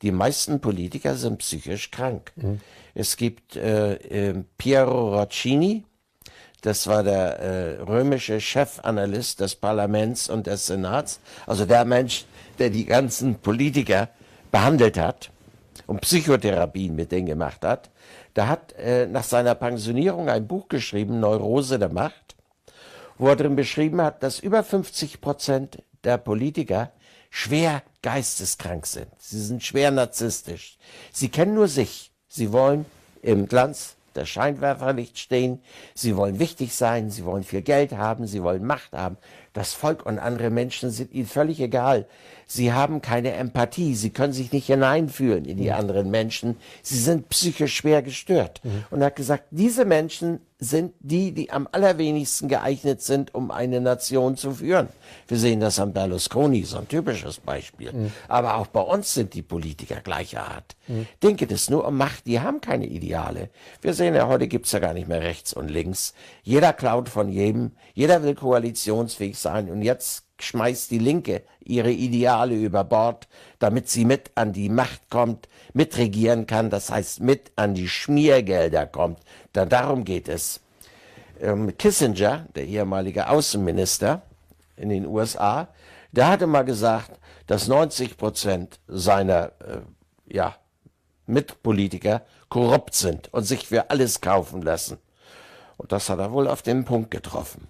Die meisten Politiker sind psychisch krank. Mhm. Es gibt äh, äh, Piero Roccini, das war der äh, römische Chefanalyst des Parlaments und des Senats, also der Mensch, der die ganzen Politiker behandelt hat und Psychotherapien mit denen gemacht hat. Der hat äh, nach seiner Pensionierung ein Buch geschrieben, Neurose der Macht, wo er drin beschrieben hat, dass über 50 Prozent der Politiker schwer geisteskrank sind. Sie sind schwer narzisstisch. Sie kennen nur sich. Sie wollen im Glanz der Scheinwerferlicht stehen. Sie wollen wichtig sein. Sie wollen viel Geld haben. Sie wollen Macht haben. Das Volk und andere Menschen sind ihnen völlig egal. Sie haben keine Empathie. Sie können sich nicht hineinfühlen in die anderen Menschen. Sie sind psychisch schwer gestört. Und er hat gesagt, diese Menschen sind die, die am allerwenigsten geeignet sind, um eine Nation zu führen. Wir sehen das an Berlusconi, so ein typisches Beispiel. Mhm. Aber auch bei uns sind die Politiker gleicher Art. Mhm. Denen geht nur um Macht, die haben keine Ideale. Wir sehen ja, heute gibt's ja gar nicht mehr rechts und links. Jeder klaut von jedem, jeder will koalitionsfähig sein und jetzt schmeißt die Linke ihre Ideale über Bord, damit sie mit an die Macht kommt, mitregieren kann, das heißt mit an die Schmiergelder kommt. Denn darum geht es. Ähm, Kissinger, der ehemalige Außenminister in den USA, der hatte mal gesagt, dass 90 Prozent seiner äh, ja, Mitpolitiker korrupt sind und sich für alles kaufen lassen. Und das hat er wohl auf den Punkt getroffen.